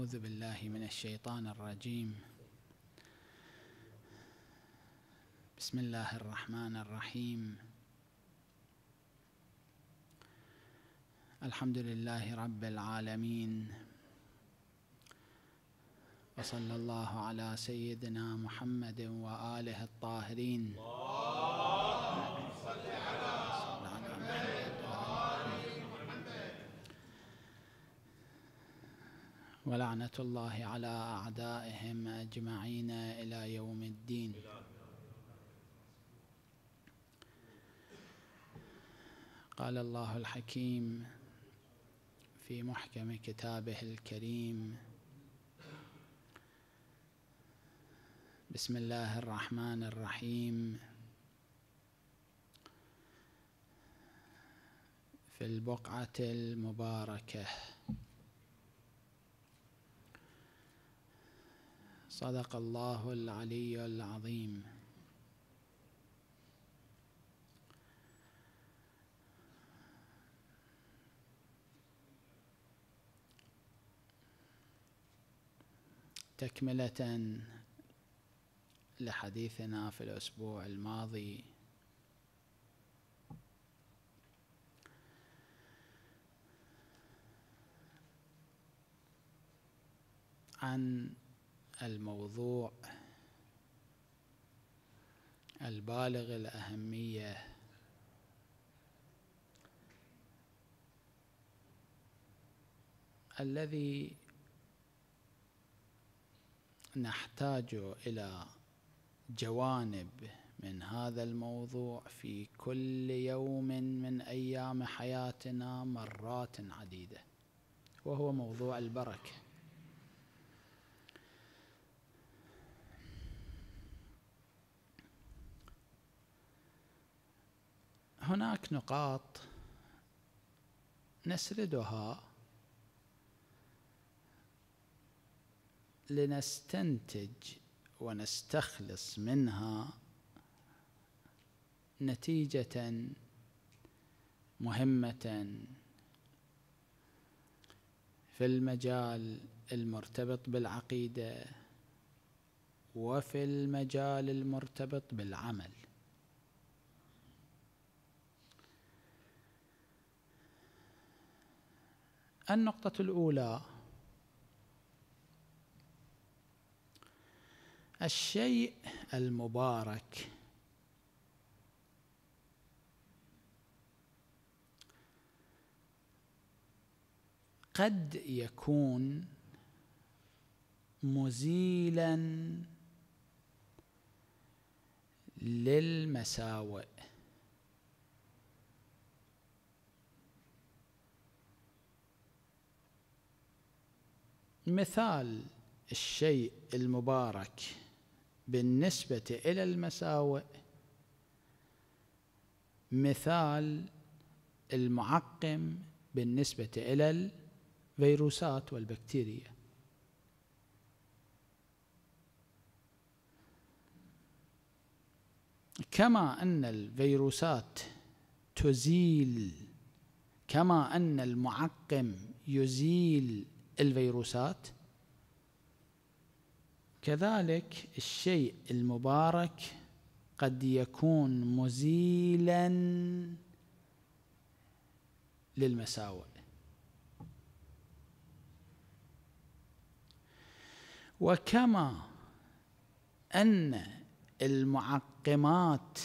أعوذ بالله من الشيطان الرجيم بسم الله الرحمن الرحيم الحمد لله رب العالمين وصلى الله على سيدنا محمد وآله الطاهرين اللهم صل على ولعنة الله على أعدائهم أجمعين إلى يوم الدين قال الله الحكيم في محكم كتابه الكريم بسم الله الرحمن الرحيم في البقعة المباركة صدق الله العلي العظيم تكملة لحديثنا في الأسبوع الماضي عن الموضوع البالغ الأهمية الذي نحتاج إلى جوانب من هذا الموضوع في كل يوم من أيام حياتنا مرات عديدة وهو موضوع البركه هناك نقاط نسردها لنستنتج ونستخلص منها نتيجة مهمة في المجال المرتبط بالعقيدة وفي المجال المرتبط بالعمل النقطة الأولى الشيء المبارك قد يكون مزيلا للمساوئ مثال الشيء المبارك بالنسبة إلى المساوئ مثال المعقم بالنسبة إلى الفيروسات والبكتيريا كما أن الفيروسات تزيل كما أن المعقم يزيل الفيروسات كذلك الشيء المبارك قد يكون مزيلا للمساوئ وكما ان المعقمات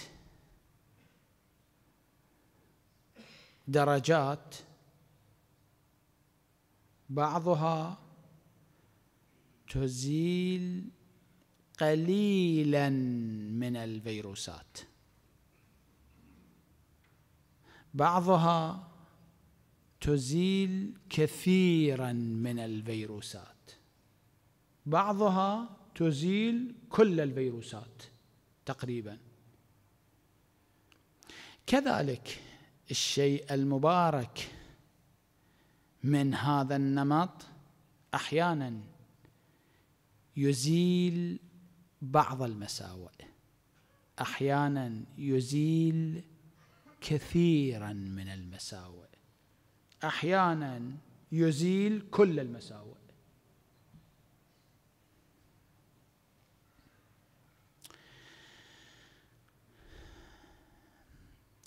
درجات بعضها تزيل قليلا من الفيروسات بعضها تزيل كثيرا من الفيروسات بعضها تزيل كل الفيروسات تقريبا كذلك الشيء المبارك من هذا النمط احيانا يزيل بعض المساوئ احيانا يزيل كثيرا من المساوئ احيانا يزيل كل المساوئ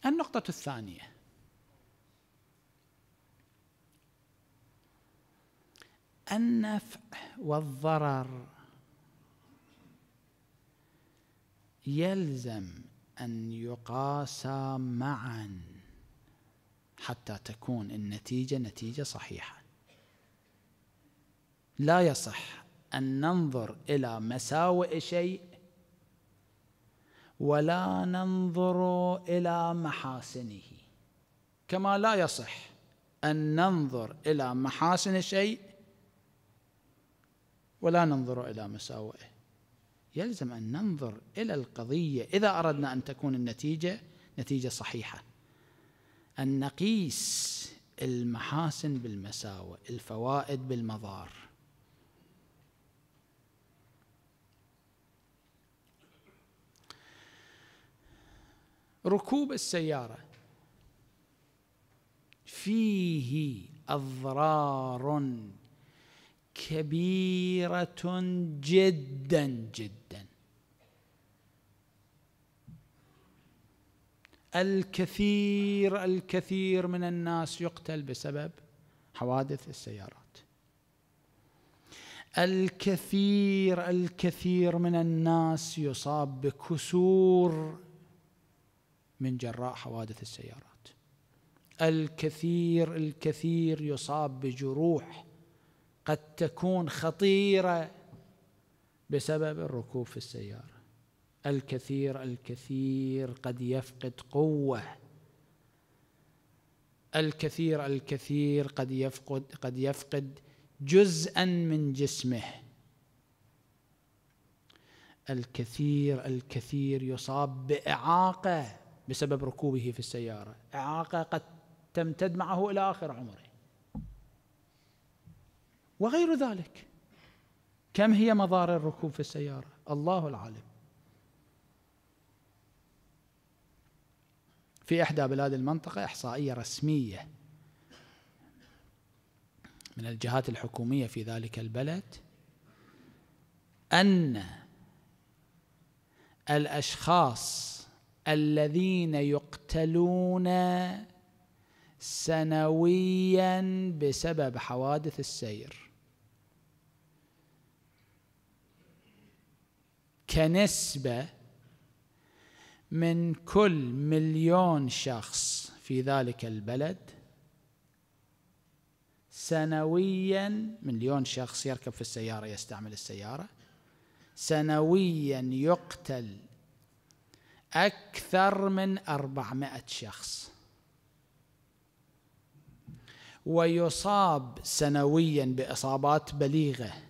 النقطه الثانيه النفع والضرر يلزم ان يقاسا معا حتى تكون النتيجه نتيجه صحيحه لا يصح ان ننظر الى مساوئ شيء ولا ننظر الى محاسنه كما لا يصح ان ننظر الى محاسن شيء ولا ننظر إلى مساوئه يلزم أن ننظر إلى القضية إذا أردنا أن تكون النتيجة نتيجة صحيحة أن نقيس المحاسن بالمساوئ الفوائد بالمضار ركوب السيارة فيه أضرار كبيرة جدا جدا الكثير الكثير من الناس يقتل بسبب حوادث السيارات الكثير الكثير من الناس يصاب بكسور من جراء حوادث السيارات الكثير الكثير يصاب بجروح قد تكون خطيره بسبب الركوب في السياره الكثير الكثير قد يفقد قوه الكثير الكثير قد يفقد قد يفقد جزءا من جسمه الكثير الكثير يصاب باعاقه بسبب ركوبه في السياره اعاقه قد تمتد معه الى اخر عمره وغير ذلك كم هي مضار الركوب في السيارة الله العالم في إحدى بلاد المنطقة إحصائية رسمية من الجهات الحكومية في ذلك البلد أن الأشخاص الذين يقتلون سنويا بسبب حوادث السير كنسبة من كل مليون شخص في ذلك البلد سنويا مليون شخص يركب في السيارة يستعمل السيارة سنويا يقتل أكثر من أربعمائة شخص ويصاب سنويا بإصابات بليغة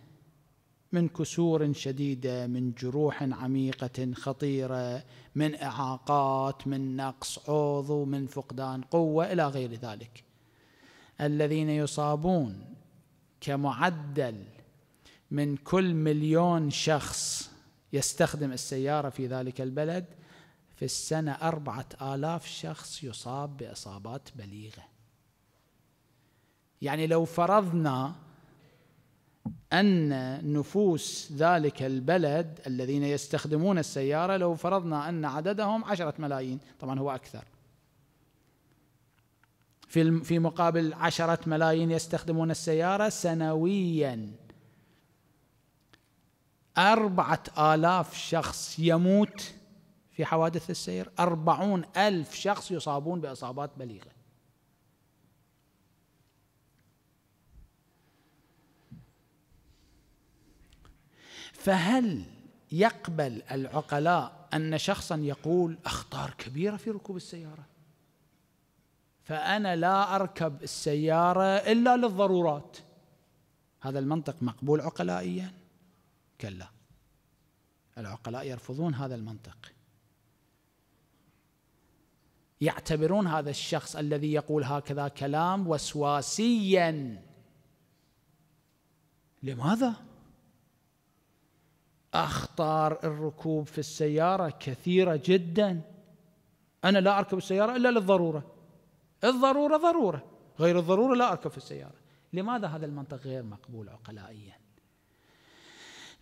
من كسور شديده من جروح عميقه خطيره من اعاقات من نقص عضو من فقدان قوه الى غير ذلك الذين يصابون كمعدل من كل مليون شخص يستخدم السياره في ذلك البلد في السنه اربعه الاف شخص يصاب باصابات بليغه يعني لو فرضنا أن نفوس ذلك البلد الذين يستخدمون السيارة لو فرضنا أن عددهم عشرة ملايين طبعا هو أكثر في في مقابل عشرة ملايين يستخدمون السيارة سنويا أربعة آلاف شخص يموت في حوادث السير أربعون ألف شخص يصابون بإصابات بليغة فهل يقبل العقلاء ان شخصا يقول اخطار كبيره في ركوب السياره فانا لا اركب السياره الا للضرورات هذا المنطق مقبول عقلائيا كلا العقلاء يرفضون هذا المنطق يعتبرون هذا الشخص الذي يقول هكذا كلام وسواسيا لماذا أخطار الركوب في السيارة كثيرة جدا أنا لا أركب السيارة إلا للضرورة الضرورة ضرورة غير الضرورة لا أركب في السيارة لماذا هذا المنطق غير مقبول عقلائيا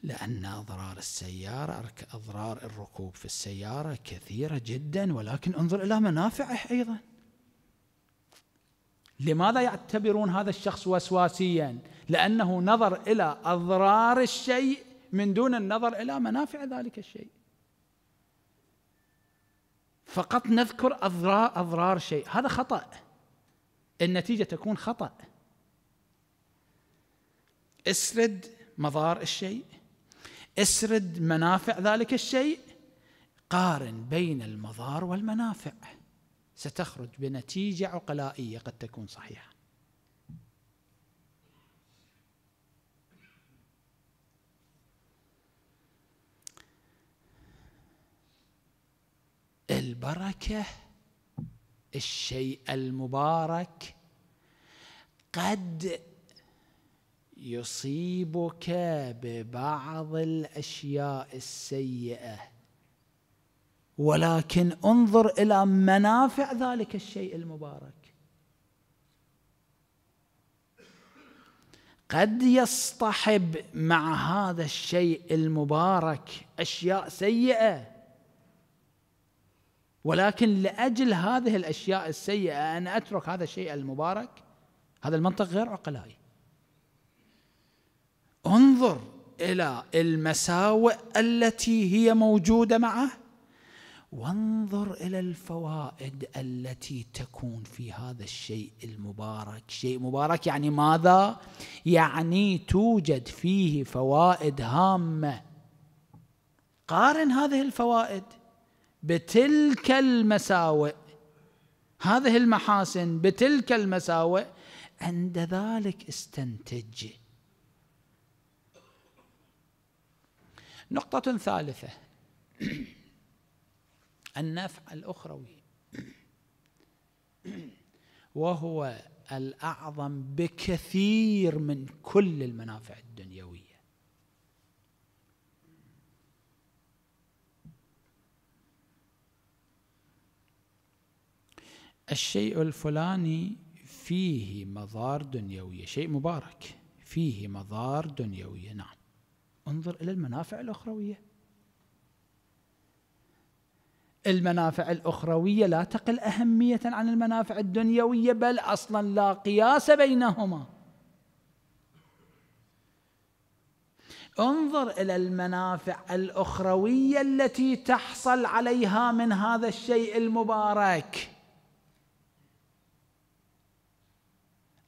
لأن أضرار السيارة أضرار الركوب في السيارة كثيرة جدا ولكن انظر إلى منافعه أيضا لماذا يعتبرون هذا الشخص وسواسيا لأنه نظر إلى أضرار الشيء من دون النظر الى منافع ذلك الشيء فقط نذكر اضرار اضرار شيء هذا خطا النتيجه تكون خطا اسرد مضار الشيء اسرد منافع ذلك الشيء قارن بين المضار والمنافع ستخرج بنتيجه عقلائيه قد تكون صحيحه البركه الشيء المبارك قد يصيبك ببعض الاشياء السيئه ولكن انظر الى منافع ذلك الشيء المبارك قد يصطحب مع هذا الشيء المبارك اشياء سيئه ولكن لاجل هذه الاشياء السيئه انا اترك هذا الشيء المبارك هذا المنطق غير عقلائي انظر الى المساوئ التي هي موجوده معه وانظر الى الفوائد التي تكون في هذا الشيء المبارك، شيء مبارك يعني ماذا؟ يعني توجد فيه فوائد هامه. قارن هذه الفوائد بتلك المساوئ هذه المحاسن بتلك المساوئ عند ذلك استنتج نقطة ثالثة النفع الأخروي وهو الأعظم بكثير من كل المنافع الدنيوية الشيء الفلاني فيه مضار دنيوية شيء مبارك فيه مضار دنيوية نعم انظر إلى المنافع الأخروية المنافع الأخروية لا تقل أهمية عن المنافع الدنيوية بل أصلا لا قياس بينهما انظر إلى المنافع الأخروية التي تحصل عليها من هذا الشيء المبارك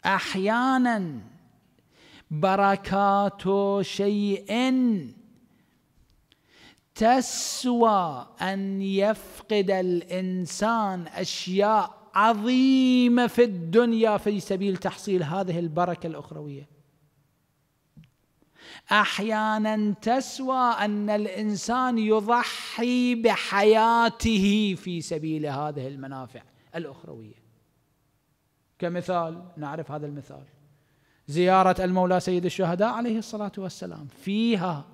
احيانا بركات شيء تسوى ان يفقد الانسان اشياء عظيمه في الدنيا في سبيل تحصيل هذه البركه الاخرويه احيانا تسوى ان الانسان يضحي بحياته في سبيل هذه المنافع الاخرويه كمثال نعرف هذا المثال زيارة المولى سيد الشهداء عليه الصلاة والسلام فيها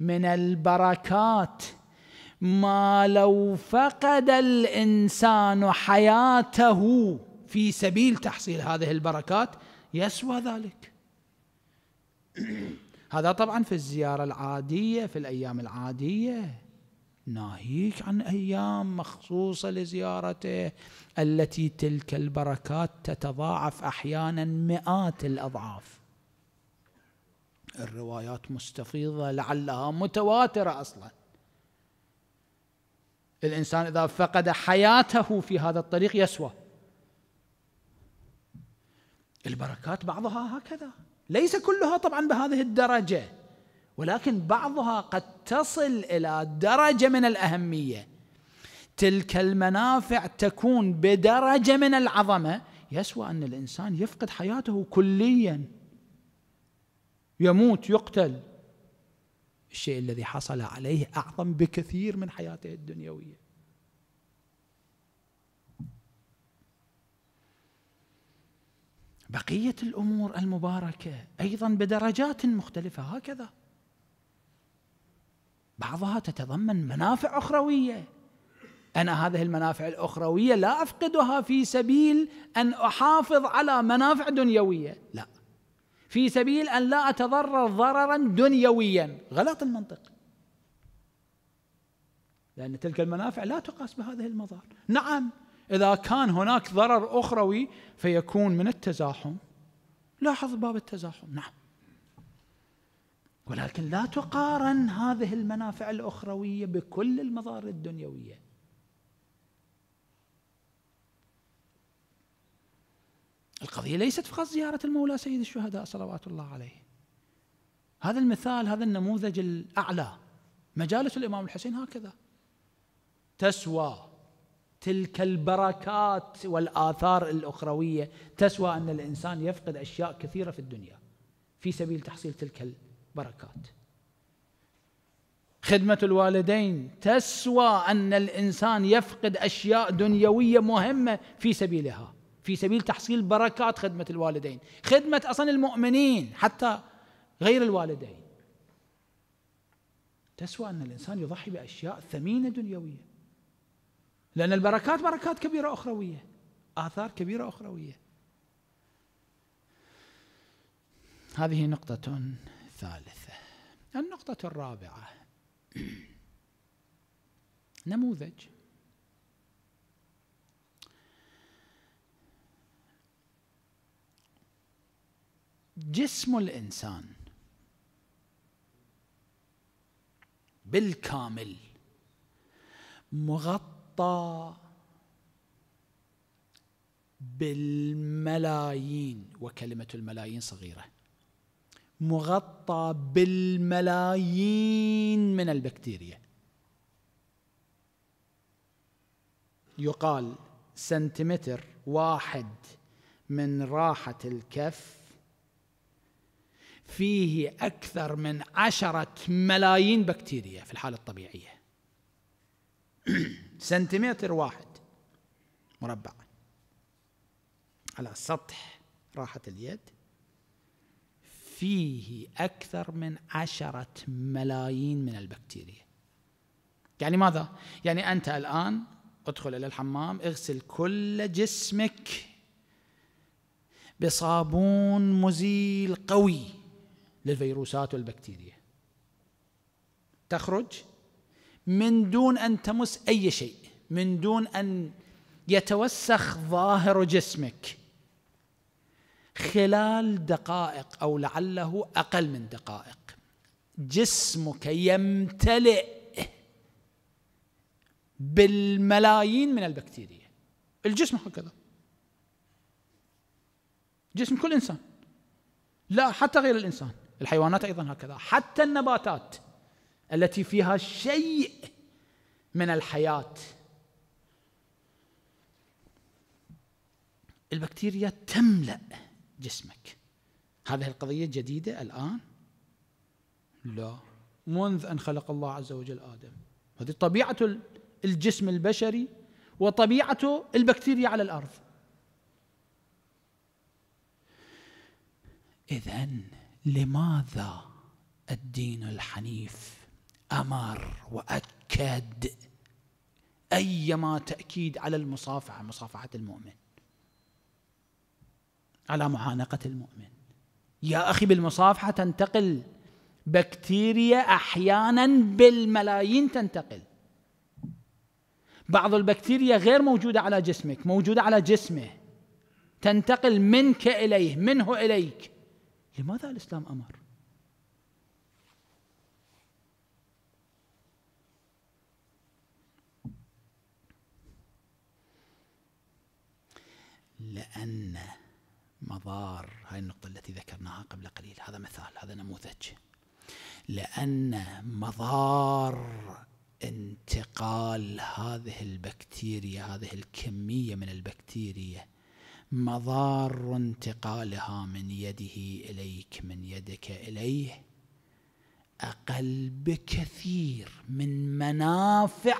من البركات ما لو فقد الإنسان حياته في سبيل تحصيل هذه البركات يسوى ذلك هذا طبعا في الزيارة العادية في الأيام العادية ناهيك عن أيام مخصوصة لزيارته التي تلك البركات تتضاعف أحيانا مئات الأضعاف الروايات مستفيضة لعلها متواترة أصلا الإنسان إذا فقد حياته في هذا الطريق يسوى البركات بعضها هكذا ليس كلها طبعا بهذه الدرجة ولكن بعضها قد تصل الى درجه من الاهميه تلك المنافع تكون بدرجه من العظمه يسوى ان الانسان يفقد حياته كليا يموت يقتل الشيء الذي حصل عليه اعظم بكثير من حياته الدنيويه بقيه الامور المباركه ايضا بدرجات مختلفه هكذا بعضها تتضمن منافع اخرويه انا هذه المنافع الاخرويه لا افقدها في سبيل ان احافظ على منافع دنيويه لا في سبيل ان لا اتضرر ضررا دنيويا غلط المنطق لان تلك المنافع لا تقاس بهذه المظاهر نعم اذا كان هناك ضرر اخروي فيكون من التزاحم لاحظ باب التزاحم نعم ولكن لا تقارن هذه المنافع الاخرويه بكل المضار الدنيويه القضيه ليست فقط زياره المولى سيد الشهداء صلوات الله عليه هذا المثال هذا النموذج الاعلى مجالس الامام الحسين هكذا تسوى تلك البركات والاثار الاخرويه تسوى ان الانسان يفقد اشياء كثيره في الدنيا في سبيل تحصيل تلك بركات خدمة الوالدين تسوى أن الإنسان يفقد أشياء دنيوية مهمة في سبيلها في سبيل تحصيل بركات خدمة الوالدين خدمة أصلا المؤمنين حتى غير الوالدين تسوى أن الإنسان يضحي بأشياء ثمينة دنيوية لأن البركات بركات كبيرة أخروية آثار كبيرة أخروية هذه نقطة الثالثة النقطة الرابعة نموذج جسم الإنسان بالكامل مغطى بالملايين وكلمة الملايين صغيرة مغطى بالملايين من البكتيريا يقال سنتيمتر واحد من راحة الكف فيه أكثر من عشرة ملايين بكتيريا في الحالة الطبيعية سنتيمتر واحد مربع على سطح راحة اليد فيه أكثر من عشرة ملايين من البكتيريا يعني ماذا؟ يعني أنت الآن ادخل إلى الحمام اغسل كل جسمك بصابون مزيل قوي للفيروسات والبكتيريا تخرج من دون أن تمس أي شيء من دون أن يتوسخ ظاهر جسمك خلال دقائق او لعله اقل من دقائق جسمك يمتلئ بالملايين من البكتيريا الجسم هكذا جسم كل انسان لا حتى غير الانسان الحيوانات ايضا هكذا حتى النباتات التي فيها شيء من الحياه البكتيريا تملأ جسمك هذه القضية جديدة الآن لا منذ أن خلق الله عز وجل آدم هذه طبيعة الجسم البشري وطبيعة البكتيريا على الأرض إذا لماذا الدين الحنيف أمر وأكد أيما تأكيد على المصافحة مصافحة المؤمن على معانقة المؤمن يا أخي بالمصافحة تنتقل بكتيريا أحيانا بالملايين تنتقل بعض البكتيريا غير موجودة على جسمك موجودة على جسمه تنتقل منك إليه منه إليك لماذا الإسلام أمر لأن مضار هاي النقطة التي ذكرناها قبل قليل هذا مثال هذا نموذج لأن مضار انتقال هذه البكتيريا هذه الكمية من البكتيريا مضار انتقالها من يده إليك من يدك إليه أقل بكثير من منافع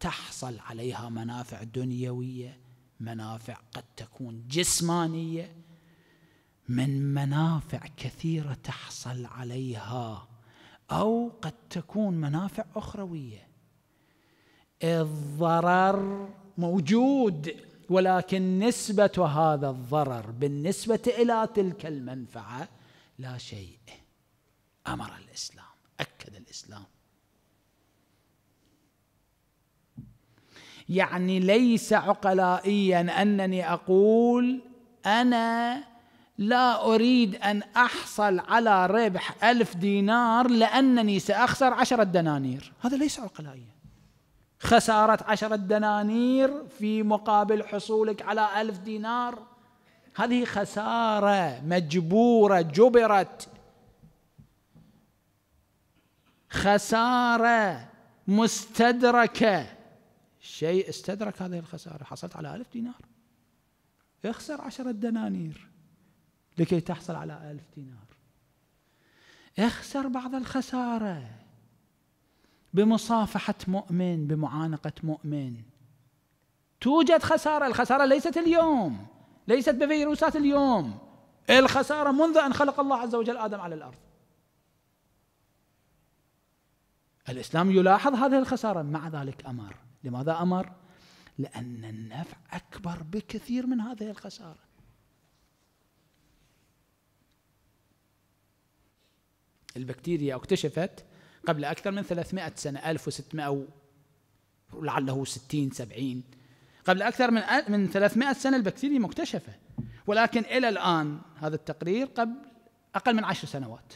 تحصل عليها منافع دنيوية منافع قد تكون جسمانية من منافع كثيره تحصل عليها او قد تكون منافع اخرويه الضرر موجود ولكن نسبه هذا الضرر بالنسبه الى تلك المنفعه لا شيء امر الاسلام اكد الاسلام يعني ليس عقلائيا انني اقول انا لا أريد أن أحصل على ربح ألف دينار لأنني سأخسر عشرة دنانير هذا ليس عقلائيا خسارة عشرة دنانير في مقابل حصولك على ألف دينار هذه خسارة مجبورة جبرت خسارة مستدركة شيء استدرك هذه الخسارة حصلت على ألف دينار اخسر عشرة دنانير لكي تحصل على ألف دينار اخسر بعض الخسارة بمصافحة مؤمن بمعانقة مؤمن توجد خسارة الخسارة ليست اليوم ليست بفيروسات اليوم الخسارة منذ أن خلق الله عز وجل آدم على الأرض الإسلام يلاحظ هذه الخسارة مع ذلك أمر لماذا أمر؟ لأن النفع أكبر بكثير من هذه الخسارة البكتيريا اكتشفت قبل أكثر من 300 سنة 1600 لعله 60 70 قبل أكثر من من 300 سنة البكتيريا مكتشفة ولكن إلى الآن هذا التقرير قبل أقل من 10 سنوات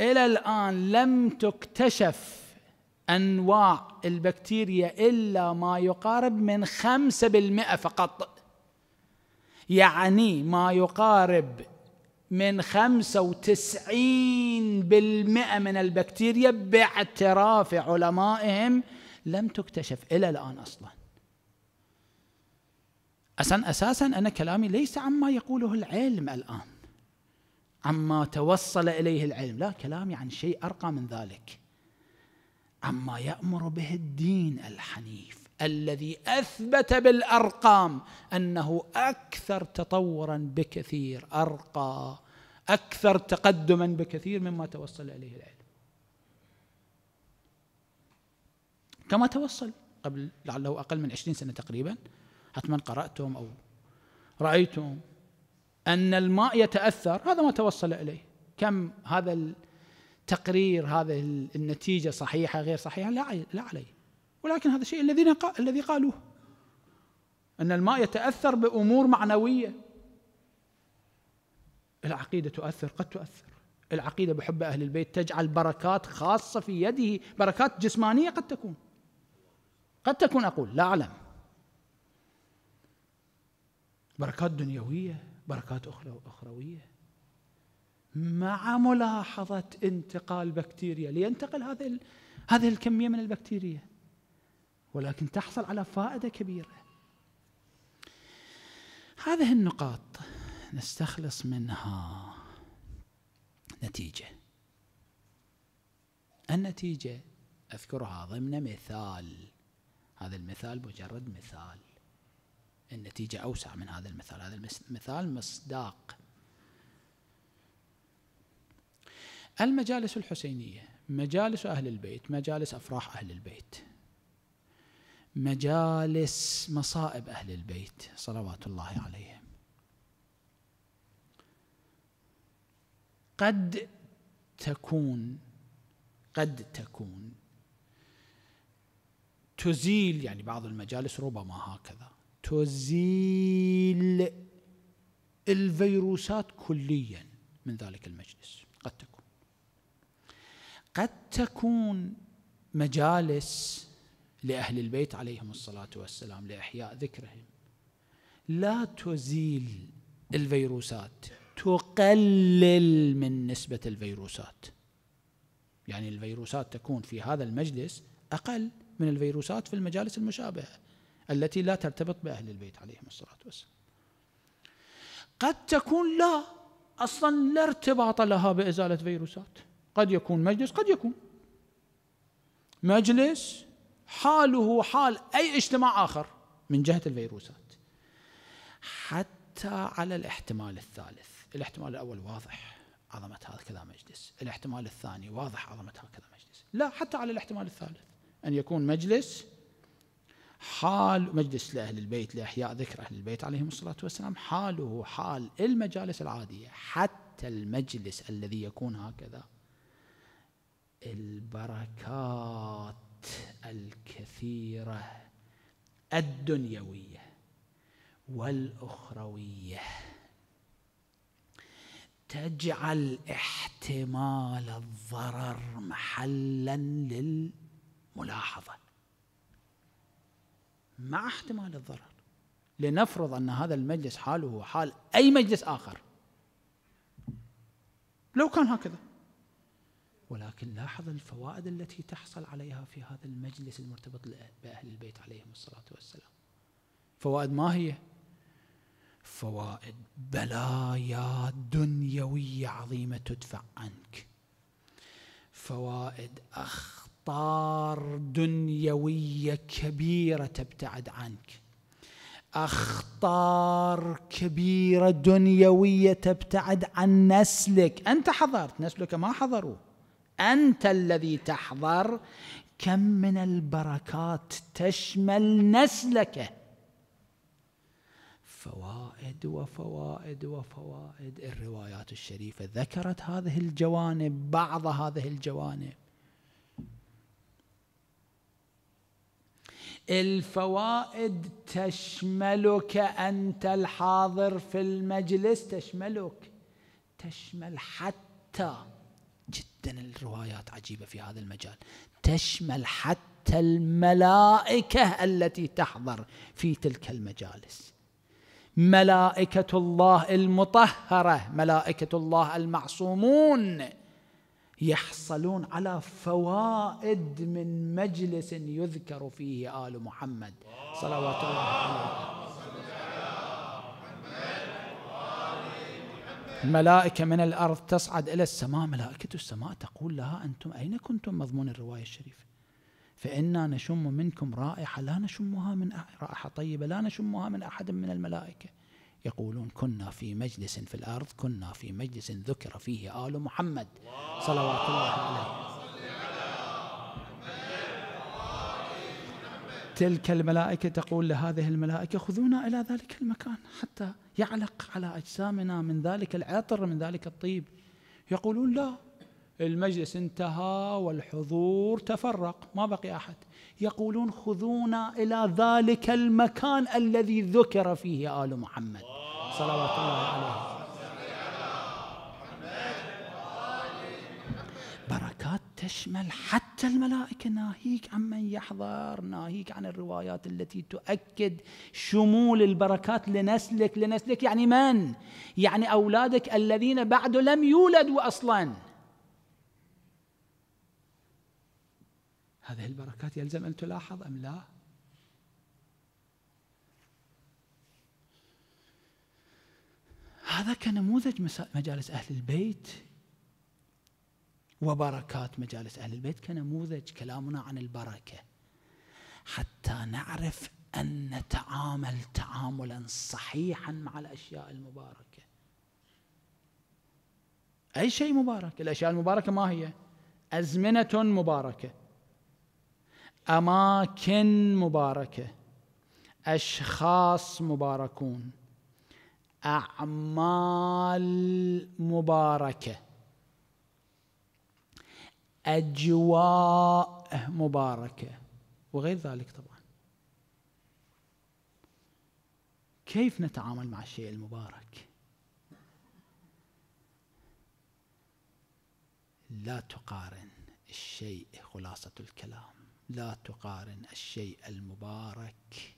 إلى الآن لم تكتشف أنواع البكتيريا إلا ما يقارب من 5% فقط يعني ما يقارب من 95% من البكتيريا باعتراف علمائهم لم تكتشف إلى الآن أصلا أساساً, أساسا أنا كلامي ليس عما يقوله العلم الآن عما توصل إليه العلم لا كلامي عن شيء أرقى من ذلك عما يأمر به الدين الحنيف الذي اثبت بالارقام انه اكثر تطورا بكثير ارقى اكثر تقدما بكثير مما توصل اليه العلم كما توصل قبل لعله اقل من عشرين سنه تقريبا حتما قراتم او رايتم ان الماء يتاثر هذا ما توصل اليه كم هذا التقرير هذه النتيجه صحيحه غير صحيحه لا لا عليه ولكن هذا الشيء الذي قالوه ان الماء يتاثر بامور معنويه العقيدة تؤثر قد تؤثر العقيدة بحب أهل البيت تجعل بركات خاصة في يده بركات جسمانية قد تكون قد تكون أقول لا أعلم بركات دنيوية بركات أخروية مع ملاحظة انتقال بكتيريا لينتقل هذه هذه الكمية من البكتيريا ولكن تحصل على فائدة كبيرة هذه النقاط نستخلص منها نتيجة النتيجة أذكرها ضمن مثال هذا المثال مجرد مثال النتيجة أوسع من هذا المثال هذا المثال مصداق المجالس الحسينية مجالس أهل البيت مجالس أفراح أهل البيت مجالس مصائب أهل البيت صلوات الله عليهم قد تكون قد تكون تزيل يعني بعض المجالس ربما هكذا تزيل الفيروسات كليا من ذلك المجلس قد تكون قد تكون مجالس لأهل البيت عليهم الصلاة والسلام لإحياء ذكرهم لا تزيل الفيروسات تقلل من نسبة الفيروسات يعني الفيروسات تكون في هذا المجلس أقل من الفيروسات في المجالس المشابهة التي لا ترتبط بأهل البيت عليهم الصلاة والسلام قد تكون لا أصلا لا ارتباط لها بإزالة فيروسات قد يكون مجلس قد يكون مجلس حاله حال أي اجتماع آخر من جهة الفيروسات حتى على الاحتمال الثالث الاحتمال الأول واضح عظمة هذا مجلس الاحتمال الثاني واضح عظمة هذا مجلس لا حتى على الاحتمال الثالث أن يكون مجلس حال مجلس لأهل البيت لإحياء ذكر أهل البيت عليهم الصلاة والسلام حاله حال المجالس العادية حتى المجلس الذي يكون هكذا البركات الكثيرة الدنيوية والأخروية تجعل احتمال الضرر محلا للملاحظه مع احتمال الضرر لنفرض ان هذا المجلس حاله حال اي مجلس اخر لو كان هكذا ولكن لاحظ الفوائد التي تحصل عليها في هذا المجلس المرتبط باهل البيت عليهم الصلاه والسلام فوائد ما هي فوائد بلايا دنيوية عظيمة تدفع عنك فوائد أخطار دنيوية كبيرة تبتعد عنك أخطار كبيرة دنيوية تبتعد عن نسلك أنت حضرت نسلك ما حضروا أنت الذي تحضر كم من البركات تشمل نسلك فوائد وفوائد وفوائد الروايات الشريفة ذكرت هذه الجوانب بعض هذه الجوانب الفوائد تشملك أنت الحاضر في المجلس تشملك تشمل حتى جدا الروايات عجيبة في هذا المجال تشمل حتى الملائكة التي تحضر في تلك المجالس ملائكه الله المطهره ملائكه الله المعصومون يحصلون على فوائد من مجلس يذكر فيه ال محمد صلوات الله عليه الملائكة من الأرض تصعد إلى السماء ملائكة السماء تقول لها أنتم أين كنتم مضمون الرواية الشريفة فإنا نشم منكم رائحة لا نشمها من رائحة طيبة لا نشمها من أحد من الملائكة يقولون كنا في مجلس في الأرض كنا في مجلس ذكر فيه آل محمد صلوات الله عليه تلك الملائكة تقول لهذه الملائكة خذونا إلى ذلك المكان حتى يعلق على أجسامنا من ذلك العطر من ذلك الطيب يقولون لا المجلس انتهى والحضور تفرق ما بقي أحد يقولون خذونا إلى ذلك المكان الذي ذكر فيه آل محمد صلوات الله عليه بركات تشمل حتى الملائكة ناهيك عن من يحضر ناهيك عن الروايات التي تؤكد شمول البركات لنسلك لنسلك يعني من؟ يعني أولادك الذين بعد لم يولدوا أصلاً هذه البركات يلزم أن تلاحظ أم لا هذا كنموذج مجالس أهل البيت وبركات مجالس أهل البيت كنموذج كلامنا عن البركة حتى نعرف أن نتعامل تعاملا صحيحا مع الأشياء المباركة أي شيء مبارك الأشياء المباركة ما هي أزمنة مباركة اماكن مباركه اشخاص مباركون اعمال مباركه اجواء مباركه وغير ذلك طبعا كيف نتعامل مع الشيء المبارك لا تقارن الشيء خلاصه الكلام لا تقارن الشيء المبارك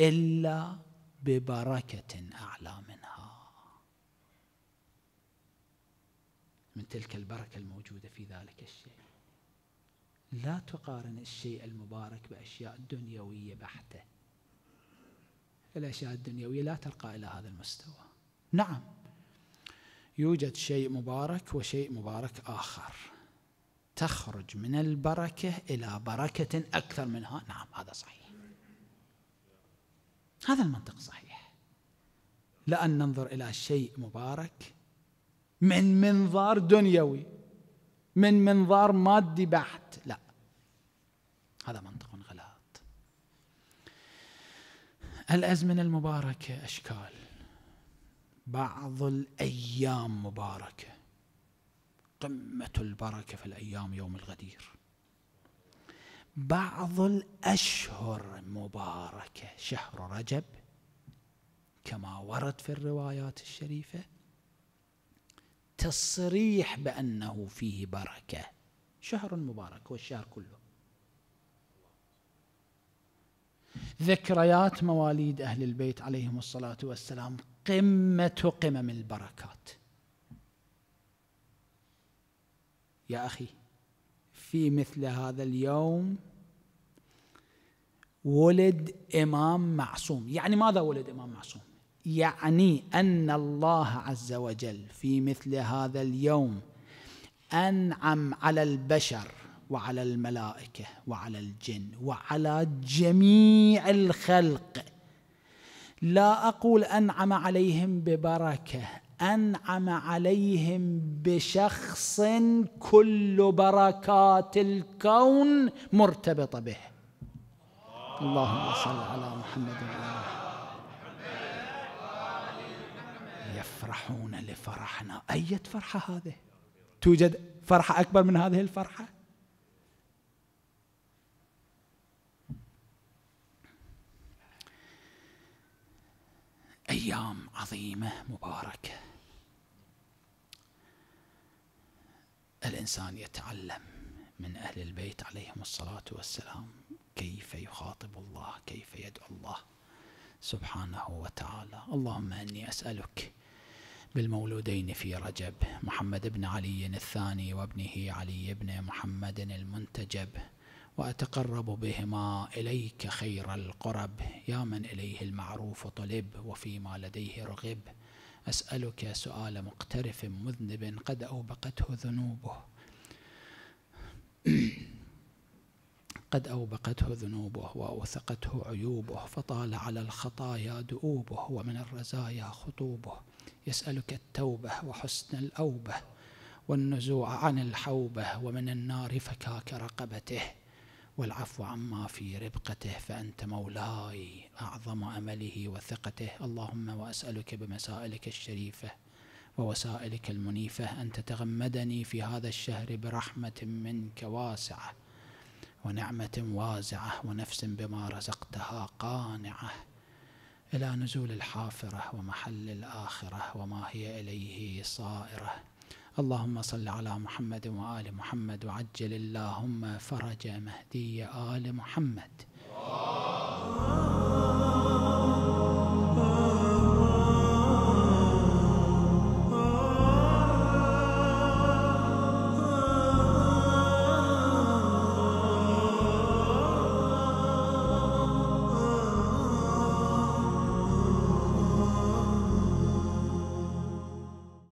إلا ببركة أعلى منها من تلك البركة الموجودة في ذلك الشيء لا تقارن الشيء المبارك بأشياء دنيوية بحتة الأشياء الدنيوية لا ترقى إلى هذا المستوى نعم يوجد شيء مبارك وشيء مبارك آخر تخرج من البركة إلى بركة أكثر منها نعم هذا صحيح هذا المنطق صحيح لا أن ننظر إلى شيء مبارك من منظار دنيوي من منظار مادي بحت لا هذا منطق غلط الأزمنة المباركة أشكال بعض الأيام مباركة قمة البركة في الأيام يوم الغدير بعض الأشهر مباركة شهر رجب كما ورد في الروايات الشريفة تصريح بأنه فيه بركة شهر مبارك هو الشهر كله ذكريات مواليد أهل البيت عليهم الصلاة والسلام قمة قمم البركات يا أخي في مثل هذا اليوم ولد إمام معصوم يعني ماذا ولد إمام معصوم يعني أن الله عز وجل في مثل هذا اليوم أنعم على البشر وعلى الملائكة وعلى الجن وعلى جميع الخلق لا أقول أنعم عليهم ببركة انعم عليهم بشخص كل بركات الكون مرتبطه به اللهم صل على محمد وعلى محمد يفرحون لفرحنا أية فرحة هذه توجد فرحة أكبر من هذه الفرحة أيام عظيمة مباركة الإنسان يتعلم من أهل البيت عليهم الصلاة والسلام كيف يخاطب الله كيف يدعو الله سبحانه وتعالى اللهم أني أسألك بالمولودين في رجب محمد بن علي الثاني وابنه علي بن محمد المنتجب وأتقرب بهما إليك خير القرب يا من إليه المعروف طلب وفيما لديه رغب أسألك سؤال مقترف مذنب قد أوبقته ذنوبه قد أوبقته ذنوبه وأوثقته عيوبه فطال على الخطايا دؤوبه ومن الرزايا خطوبه يسألك التوبة وحسن الأوبة والنزوع عن الحوبة ومن النار فكاك رقبته والعفو عما في ربقته فأنت مولاي أعظم أمله وثقته اللهم وأسألك بمسائلك الشريفة ووسائلك المنيفة أن تتغمدني في هذا الشهر برحمة منك واسعة ونعمة وازعة ونفس بما رزقتها قانعة إلى نزول الحافرة ومحل الآخرة وما هي إليه صائرة اللهم صل على محمد وآل محمد وعجل اللهم فرج مهدي آل محمد